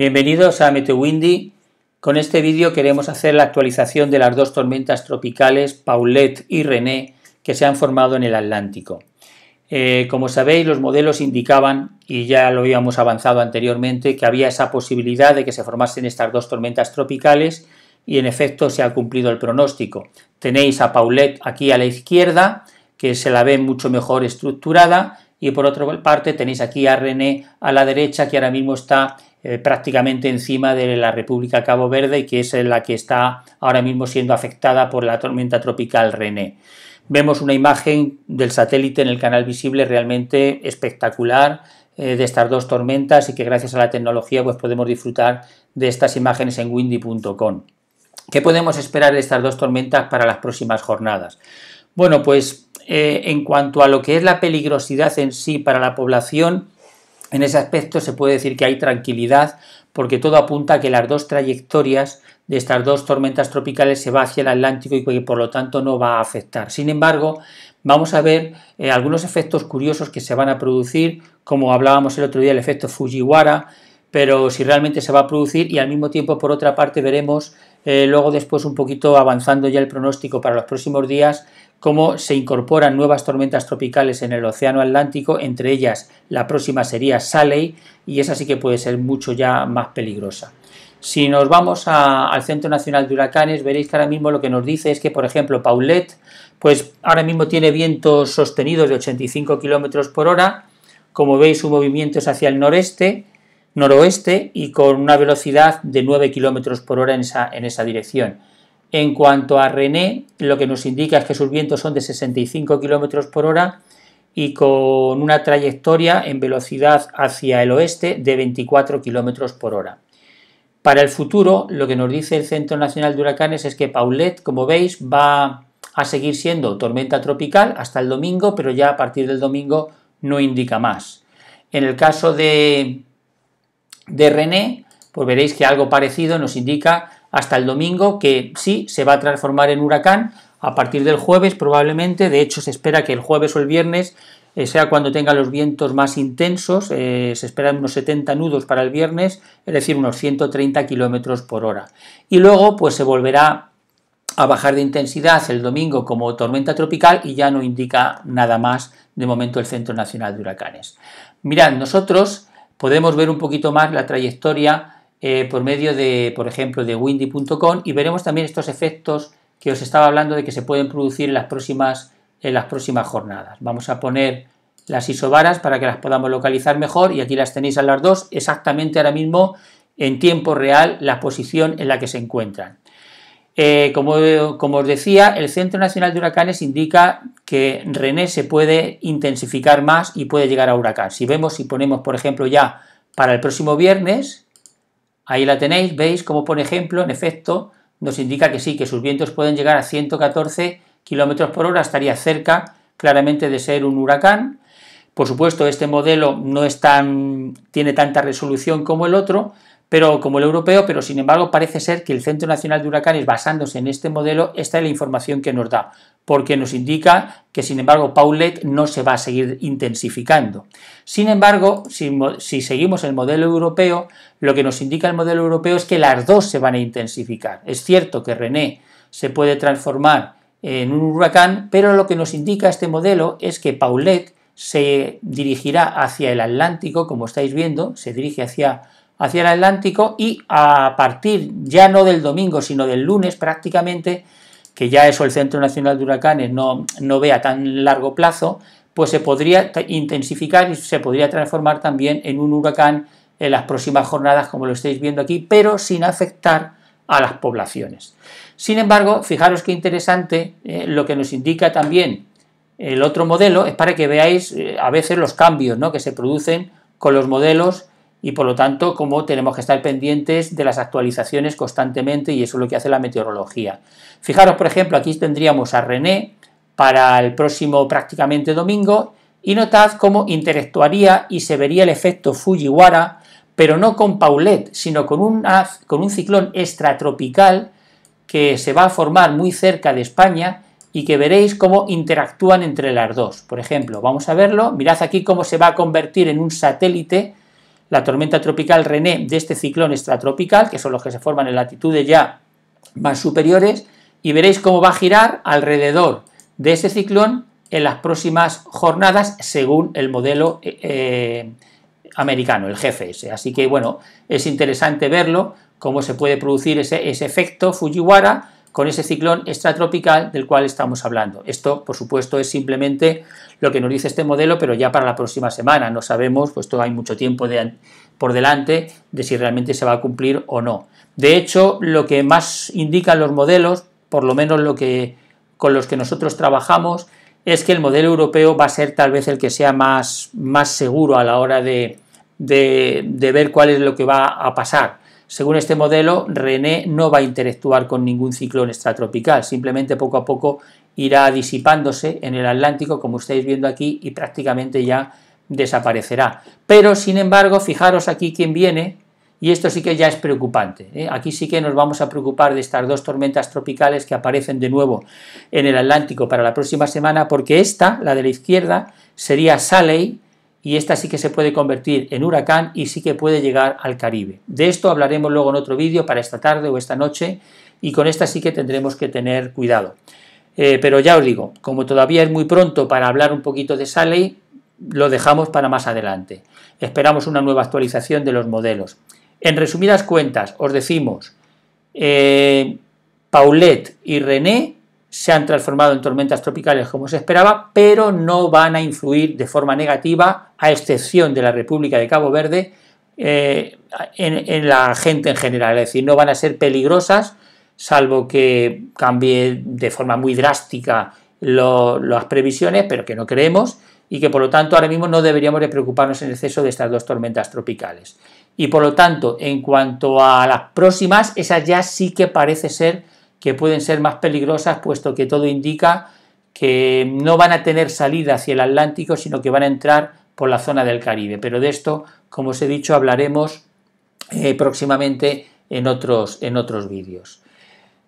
Bienvenidos a Windy. Con este vídeo queremos hacer la actualización de las dos tormentas tropicales Paulette y René que se han formado en el Atlántico. Eh, como sabéis, los modelos indicaban, y ya lo habíamos avanzado anteriormente, que había esa posibilidad de que se formasen estas dos tormentas tropicales y en efecto se ha cumplido el pronóstico. Tenéis a Paulette aquí a la izquierda, que se la ve mucho mejor estructurada, y por otra parte tenéis aquí a René a la derecha, que ahora mismo está eh, prácticamente encima de la República Cabo Verde, que es la que está ahora mismo siendo afectada por la tormenta tropical René. Vemos una imagen del satélite en el canal visible realmente espectacular eh, de estas dos tormentas y que gracias a la tecnología pues, podemos disfrutar de estas imágenes en windy.com. ¿Qué podemos esperar de estas dos tormentas para las próximas jornadas? Bueno, pues eh, en cuanto a lo que es la peligrosidad en sí para la población, en ese aspecto se puede decir que hay tranquilidad porque todo apunta a que las dos trayectorias de estas dos tormentas tropicales se va hacia el Atlántico y que por lo tanto no va a afectar. Sin embargo, vamos a ver eh, algunos efectos curiosos que se van a producir, como hablábamos el otro día, el efecto Fujiwara, pero si realmente se va a producir y al mismo tiempo por otra parte veremos eh, luego después un poquito avanzando ya el pronóstico para los próximos días, cómo se incorporan nuevas tormentas tropicales en el Océano Atlántico, entre ellas la próxima sería Saley, y esa sí que puede ser mucho ya más peligrosa. Si nos vamos al Centro Nacional de Huracanes, veréis que ahora mismo lo que nos dice es que, por ejemplo, Paulette, pues ahora mismo tiene vientos sostenidos de 85 km por hora. Como veis, su movimiento es hacia el noreste noroeste y con una velocidad de 9 km por hora en esa, dirección. En cuanto a René, lo que nos indica es que sus vientos son de 65 km por hora y con una trayectoria en velocidad hacia el oeste de 24 km por hora. Para el futuro, lo que nos dice el Centro Nacional de Huracanes es que Paulette, como veis, va a seguir siendo tormenta tropical hasta el domingo, pero ya a partir del domingo no indica más. En el caso de, de René, pues veréis que algo parecido nos indica hasta el domingo que sí se va a transformar en huracán a partir del jueves probablemente, de hecho se espera que el jueves o el viernes eh, sea cuando tenga los vientos más intensos, eh, se esperan unos 70 nudos para el viernes, es decir, unos 130 kilómetros por hora. Y luego pues se volverá a bajar de intensidad el domingo como tormenta tropical y ya no indica nada más de momento el Centro Nacional de Huracanes. Mirad, nosotros podemos ver un poquito más la trayectoria eh, por medio de, por ejemplo, de windy.com y veremos también estos efectos que os estaba hablando de que se pueden producir las próximas, en las próximas jornadas. Vamos a poner las isobaras para que las podamos localizar mejor y aquí las tenéis a las dos exactamente ahora mismo en tiempo real la posición en la que se encuentran. Eh, como, os decía, el Centro Nacional de Huracanes indica que René se puede intensificar más y puede llegar a huracán. Si vemos, si ponemos, por ejemplo, ya para el próximo viernes, ahí la tenéis, veis como, por ejemplo, en efecto, nos indica que sí, que sus vientos pueden llegar a 114 kilómetros por hora, estaría cerca claramente de ser un huracán. Por supuesto, este modelo no es tan, tiene tanta resolución como el otro, pero como el europeo, pero sin embargo parece ser que el Centro Nacional de Huracanes, basándose en este modelo, esta es la información que nos da, porque nos indica que sin embargo Paulette no se va a seguir intensificando. Sin embargo, si, seguimos el modelo europeo, lo que nos indica el modelo europeo es que las dos se van a intensificar. Es cierto que René se puede transformar en un huracán, pero lo que nos indica este modelo es que Paulette se dirigirá hacia el Atlántico, como estáis viendo, se dirige hacia hacia el Atlántico y a partir ya no del domingo, sino del lunes prácticamente, que ya eso el Centro Nacional de Huracanes no, no tan largo plazo, pues se podría intensificar y se podría transformar también en un huracán en las próximas jornadas, como lo estáis viendo aquí, pero sin afectar a las poblaciones. Sin embargo, fijaros qué interesante eh, lo que nos indica también el otro modelo es para que veáis eh, a veces los cambios ¿no? que se producen con los modelos y por lo tanto como tenemos que estar pendientes de las actualizaciones constantemente y eso es lo que hace la meteorología. Fijaros, por ejemplo, aquí tendríamos a René para el próximo prácticamente domingo y notad cómo interactuaría y se vería el efecto Fujiwara, pero no con Paulet, sino con, con un ciclón extratropical que se va a formar muy cerca de España y que veréis cómo interactúan entre las dos. Por ejemplo, vamos a verlo, mirad aquí cómo se va a convertir en un satélite la tormenta tropical René de este ciclón extratropical, que son los que se forman en latitudes ya más superiores, y veréis cómo va a girar alrededor de ese ciclón en las próximas jornadas según el modelo eh, eh, americano, el GFS. Así que bueno, es interesante verlo, cómo se puede producir ese, ese efecto Fujiwara con ese ciclón extratropical del cual estamos hablando. Esto, por supuesto, es simplemente lo que nos dice este modelo, pero ya para la próxima semana no sabemos, pues todavía hay mucho tiempo por delante de si realmente se va a cumplir o no. De hecho, lo que más indican los modelos, por lo menos lo que con los que nosotros trabajamos, es que el modelo europeo va a ser tal vez el que sea más, más seguro a la hora de ver cuál es lo que va a pasar según este modelo, René no va a interactuar con ningún ciclón extratropical, simplemente poco a poco irá disipándose en el Atlántico, como estáis viendo aquí, y prácticamente ya desaparecerá. Pero, sin embargo, fijaros aquí quién viene, y esto sí que ya es preocupante. ¿eh? Aquí sí que nos vamos a preocupar de estas dos tormentas tropicales que aparecen de nuevo en el Atlántico para la próxima semana, porque esta, la de la izquierda, sería Saley y esta sí que se puede convertir en huracán y sí que puede llegar al Caribe. De esto hablaremos luego en otro vídeo para esta tarde o esta noche y con esta sí que tendremos que tener cuidado. Eh, pero ya os digo, como todavía es muy pronto para hablar un poquito de Sally, lo dejamos para más adelante. Esperamos una nueva actualización de los modelos. En resumidas cuentas, os decimos, eh, Paulette y René se han transformado en tormentas tropicales como se esperaba, pero no van a influir de forma negativa, a excepción de la República de Cabo Verde, eh, en, la gente en general. Es decir, no van a ser peligrosas, salvo que cambie de forma muy drástica las previsiones, pero que no creemos, y que por lo tanto ahora mismo no deberíamos preocuparnos en exceso de estas dos tormentas tropicales. Y por lo tanto, en cuanto a las próximas, esas ya sí que parece ser que pueden ser más peligrosas, puesto que todo indica que no van a tener salida hacia el Atlántico, sino que van a entrar por la zona del Caribe. Pero de esto, como os he dicho, hablaremos eh, próximamente en otros, en otros vídeos.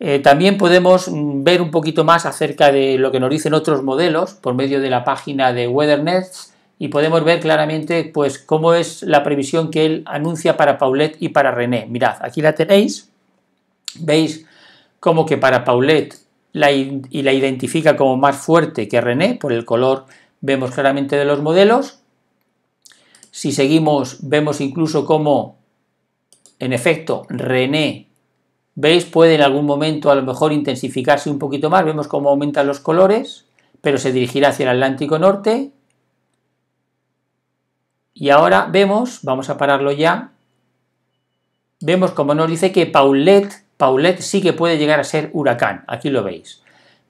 Eh, también podemos mm, ver un poquito más acerca de lo que nos dicen otros modelos por medio de la página de Weathernet, y podemos ver claramente pues, cómo es la previsión que él anuncia para Paulette y para René. Mirad, aquí la tenéis, veis como que para Paulette y la identifica como más fuerte que René, por el color vemos claramente de los modelos. Si seguimos, vemos incluso cómo, en efecto, René, ¿veis? Puede en algún momento a lo mejor intensificarse un poquito más, vemos cómo aumentan los colores, pero se dirigirá hacia el Atlántico Norte. Y ahora vemos, vamos a pararlo ya, vemos como nos dice que Paulette Paulet sí que puede llegar a ser huracán, aquí lo veis.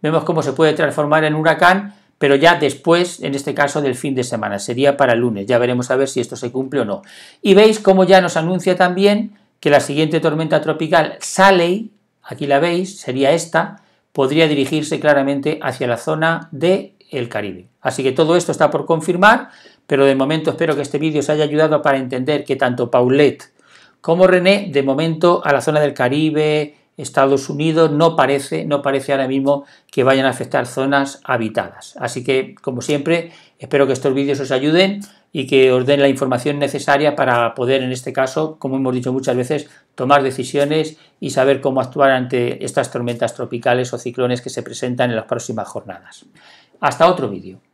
Vemos cómo se puede transformar en huracán, pero ya después, en este caso, del fin de semana, sería para lunes, ya veremos a ver si esto se cumple o no. Y veis cómo ya nos anuncia también que la siguiente tormenta tropical, Saley, aquí la veis, sería esta, podría dirigirse claramente hacia la zona de el Caribe. Así que todo esto está por confirmar, pero de momento espero que este vídeo os haya ayudado para entender que tanto Paulette como René, de momento a la zona del Caribe, Estados Unidos, no parece, no parece ahora mismo que vayan a afectar zonas habitadas. Así que, como siempre, espero que estos vídeos os ayuden y que os den la información necesaria para poder, en este caso, como hemos dicho muchas veces, tomar decisiones y saber cómo actuar ante estas tormentas tropicales o ciclones que se presentan en las próximas jornadas. Hasta otro vídeo.